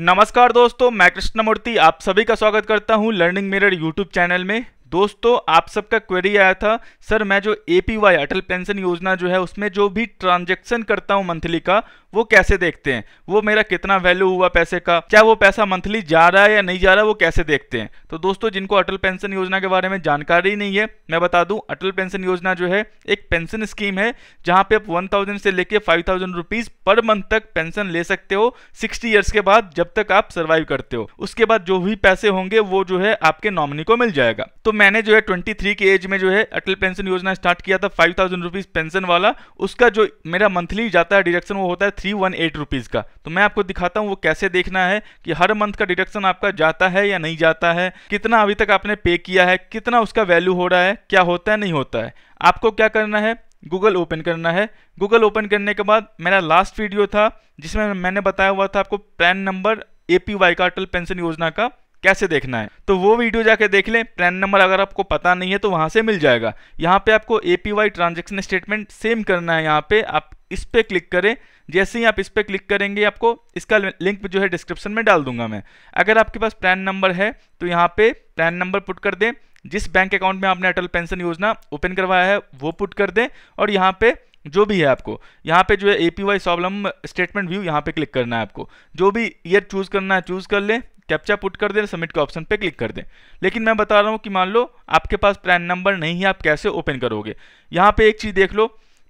नमस्कार दोस्तों मैं कृष्णमूर्ति आप सभी का स्वागत करता हूं लर्निंग मिरर यूट्यूब चैनल में दोस्तों आप सबका क्वेरी आया था सर मैं जो A P Y Atal pension Yojana जो है उसमें जो भी ट्रांजेक्शन करता हूँ मंथली का वो कैसे देखते हैं वो मेरा कितना वैल्यू हुआ पैसे का क्या वो पैसा मंथली जा रहा है या नहीं जा रहा है वो कैसे देखते हैं तो दोस्तों जिनको अटल पेंशन योजना के बारे में जानकारी नहीं है मैं बता दूं अटल पेंशन योजना जो है एक पेंशन स्कीम है जहां पे आप 1000 से लेके 5000 रुपीस पर मंथ तक पेंशन ले सकते हो सिक्सटी ईयर्स के बाद जब तक आप सर्वाइव करते हो उसके बाद जो भी पैसे होंगे वो जो है आपके नॉमिनी को मिल जाएगा तो मैंने जो है ट्वेंटी थ्री की एज में जो है अटल पेंशन योजना स्टार्ट किया था फाइव थाउजेंड रुपीज़ पेंशन वाला उसका जो मेरा मंथली जाता है डिडक्शन वो होता है थ्री वन एट रुपीज़ का तो मैं आपको दिखाता हूँ वो कैसे देखना है कि हर मंथ का डिडक्शन आपका जाता है या नहीं जाता है कितना अभी तक आपने पे किया है कितना उसका वैल्यू हो रहा है क्या होता है नहीं होता है आपको क्या करना है गूगल ओपन करना है गूगल ओपन करने के बाद मेरा लास्ट वीडियो था जिसमें मैंने बताया हुआ था आपको पैन नंबर ए का अटल पेंशन योजना का कैसे देखना है तो वो वीडियो जाके देख लें पैन नंबर अगर आपको पता नहीं है तो वहाँ से मिल जाएगा यहाँ पे आपको A P Y transaction statement same करना है यहाँ पे आप इस पर क्लिक करें जैसे ही आप इस पर क्लिक करेंगे आपको इसका लिंक जो है डिस्क्रिप्शन में डाल दूंगा मैं अगर आपके पास पैन नंबर है तो यहाँ पे पैन नंबर पुट कर दें जिस बैंक अकाउंट में आपने अटल पेंशन योजना ओपन करवाया है वो पुट कर दें और यहाँ पे जो भी है आपको यहाँ पे जो है A P Y problem statement view यहाँ पे क्लिक करना है आपको जो भी ईयर चूज़ करना है चूज़ कर ले कैप्चा पुट कर दे सबमिट के ऑप्शन पे क्लिक कर दें लेकिन मैं बता रहा हूँ कि मान लो आपके पास पैन नंबर नहीं है आप कैसे ओपन करोगे यहाँ पे एक चीज़ देख लो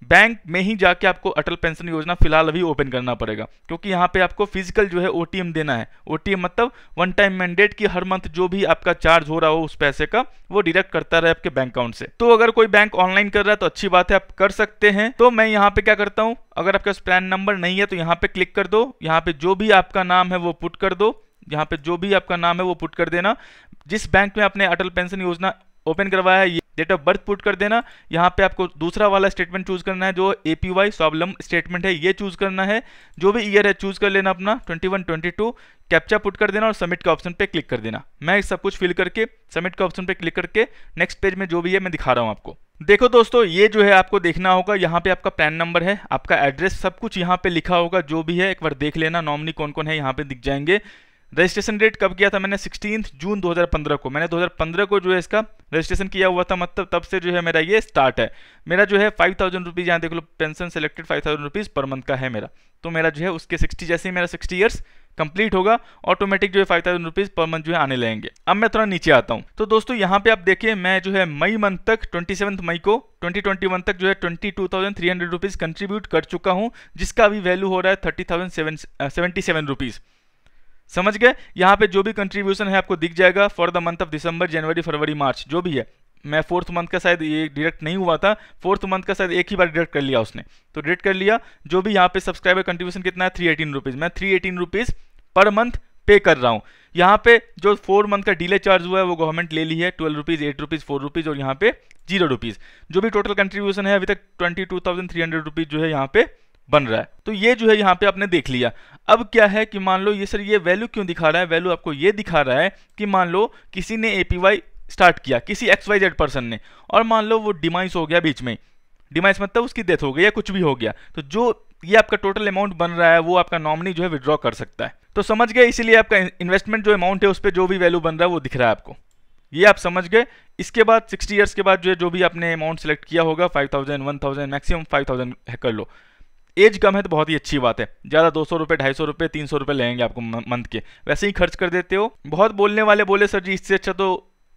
बैंक में ही जाके आपको अटल पेंशन योजना फिलहाल अभी ओपन करना पड़ेगा क्योंकि यहाँ पे आपको फिजिकल जो है ओ देना है ओ मतलब वन टाइम मैंडेट की हर मंथ जो भी आपका चार्ज हो रहा हो उस पैसे का वो डिडक्ट करता रहे आपके बैंक अकाउंट से तो अगर कोई बैंक ऑनलाइन कर रहा है तो अच्छी बात है आप कर सकते हैं तो मैं यहाँ पे क्या करता हूँ अगर आपके पास पैन नंबर नहीं है तो यहाँ पे क्लिक कर दो यहाँ पे जो भी आपका नाम है वो पुट कर दो यहाँ पे जो भी आपका नाम है वो पुट कर देना जिस बैंक में आपने अटल पेंशन योजना ओपन करवाया है डेट ऑफ बर्थ पुट कर देना यहाँ पे आपको दूसरा वाला स्टेटमेंट चूज करना है जो A P Y Swavalamban statement है ये चूज करना है जो भी ईयर है चूज कर लेना अपना twenty one twenty two captcha put कर देना और सबमिट का ऑप्शन पे क्लिक कर देना मैं सब कुछ फिल करके सबमिट का ऑप्शन पे क्लिक करके नेक्स्ट पेज में जो भी है मैं दिखा रहा हूँ आपको देखो दोस्तों ये जो है आपको देखना होगा यहाँ पे आपका पैन नंबर है आपका एड्रेस सब कुछ यहाँ पे लिखा होगा जो भी है एक बार देख लेना नॉमनी कौन कौन है यहाँ पे दिख जाएंगे रजिस्ट्रेशन डेट कब किया था मैंने सिक्सटीन जून 2015 को मैंने 2015 को जो है इसका रजिस्ट्रेशन किया हुआ था मतलब तब से जो है मेरा ये स्टार्ट है मेरा जो है फाइव थाउजेंड रुपीज़ यहाँ देख लो pension selected five thousand rupees per month का है मेरा तो मेरा जो है उसके सिक्सटी जैसे ही मेरा सिक्सटी ईयर्स कंप्लीट होगा ऑटोमेटिक जो है five thousand rupees per month जो है आने लगेंगे अब मैं थोड़ा नीचे आता हूँ तो दोस्तों यहाँ पे आप देखिए मैं जो है मई मंथ तक ट्वेंटी सेवन्थ मई को ट्वेंटी ट्वेंटी वन तक जो है twenty two thousand three hundred rupees contribute कर चुका हूँ जिसका अभी वैल्यू हो रहा है thirty thousand seven seventy seven rupees समझ गए यहाँ पे जो भी कंट्रीब्यूशन है आपको दिख जाएगा for the month of December January February March जो भी है मैं फोर्थ मंथ का शायद ये डिडक्ट नहीं हुआ था फोर्थ मंथ का शायद एक ही बार डिडक्ट कर लिया उसने तो डिडक्ट कर लिया जो भी यहाँ पे सब्सक्राइबर कंट्रीब्यूशन कितना है थ्री एटीन रुपीज़ मैं three eighteen rupees per month pay कर रहा हूँ यहाँ पे जो फोर मंथ का डिले चार्ज हुआ है वो गवर्नमेंट ले ली है twelve rupees eight rupees four rupees और यहाँ पे जीरो रुपीज़ जो भी टोटल कंट्रीब्यूशन है अभी तक twenty two thousand three hundred rupees जो है यहाँ पे बन रहा है तो ये जो है यहाँ पे आपने देख लिया अब क्या है कि मान लो ये सर ये वैल्यू क्यों दिखा रहा है वैल्यू आपको ये दिखा रहा है कि मान लो किसी ने ए स्टार्ट किया किसी एक्स वाई जेड पर्सन ने और मान लो वो डिमाइस हो गया बीच में डिमाइस मतलब उसकी डेथ हो गई या कुछ भी हो गया तो जो ये आपका टोटल अमाउंट बन रहा है वो आपका नॉमिनी जो है विड्रॉ कर सकता है तो समझ गए इसीलिए आपका इन्वेस्टमेंट जो अमाउंट है उस पर जो भी वैल्यू बन रहा है वो दिख रहा है आपको ये आप समझ गए इसके बाद 60 इयर्स के बाद जो है जो भी आपने अमाउंट सेलेक्ट किया होगा 5000 1000 मैक्सिमम 5000 है कर लो एज कम है तो बहुत ही अच्छी बात है ज़्यादा दो सौ रुपये ढाई सौ रुपये तीन सौ रुपये लेंगे आपको मंथ के वैसे ही खर्च कर देते हो बहुत बोलने वाले बोले सर जी इससे अच्छा तो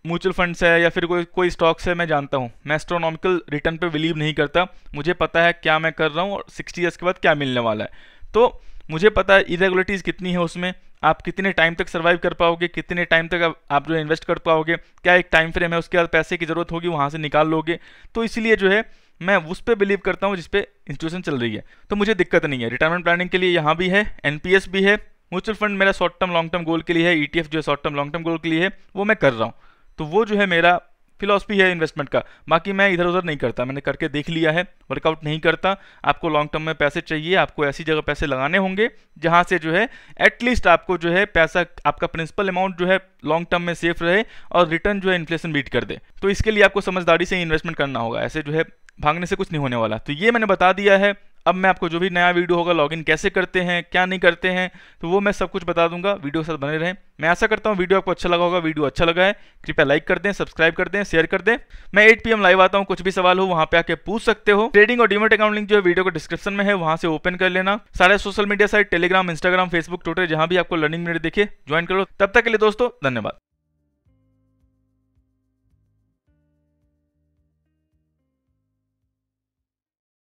म्यूचुअल फंड्स है या फिर कोई कोई स्टॉक्स है मैं जानता हूँ मैं एस्ट्रोनॉमिकल रिटर्न पे बिलीव नहीं करता मुझे पता है क्या मैं कर रहा हूँ और सिक्सटी ईयर्स के बाद क्या मिलने वाला है तो मुझे पता है इरेगुलरिटीज़ कितनी है उसमें आप कितने टाइम तक सर्वाइव कर पाओगे कितने टाइम तक आप जो इन्वेस्ट कर पाओगे क्या एक टाइम फ्रेम है उसके बाद पैसे की ज़रूरत होगी वहाँ से निकाल लोगे तो इसलिए जो है मैं उस पर बिलीव करता हूँ जिसपे इंस्टीट्यूशन चल रही है तो मुझे दिक्कत नहीं है रिटायरमेंट प्लानिंग के लिए यहाँ भी है एन भी है म्यूचुअल फंड मेरा short term long term goal के लिए है ई e जो है short term long term goal के लिए है वो मैं कर रहा हूँ तो वो जो है मेरा फिलोसफी है इन्वेस्टमेंट का बाकी मैं इधर उधर नहीं करता मैंने करके देख लिया है वर्कआउट नहीं करता आपको लॉन्ग टर्म में पैसे चाहिए आपको ऐसी जगह पैसे लगाने होंगे जहाँ से जो है एटलीस्ट आपको जो है पैसा आपका प्रिंसिपल अमाउंट जो है लॉन्ग टर्म में सेफ रहे और रिटर्न जो है इन्फ्लेशन बीट कर दे तो इसके लिए आपको समझदारी से इन्वेस्टमेंट करना होगा ऐसे जो है भागने से कुछ नहीं होने वाला तो ये मैंने बता दिया है अब मैं आपको जो भी नया वीडियो होगा लॉगिन कैसे करते हैं क्या नहीं करते हैं तो वो मैं सब कुछ बता दूंगा वीडियो के साथ बने रहें मैं ऐसा करता हूँ वीडियो आपको अच्छा लगा होगा वीडियो अच्छा लगा है कृपया लाइक कर दें सब्सक्राइब कर दें शेयर कर दें मैं 8 पीएम लाइव आता हूँ कुछ भी सवाल हो वहाँ पे आके पूछ सकते हो ट्रेडिंग और डिमेट अकाउंट लिंक जो है वीडियो को डिस्क्रिप्शन में है वहां से ओपन कर लेना सारे social media site Telegram Instagram Facebook Twitter जहां भी आपको लर्निंग मिनट देखे ज्वाइन करो तब तक के लिए दोस्तों धन्यवाद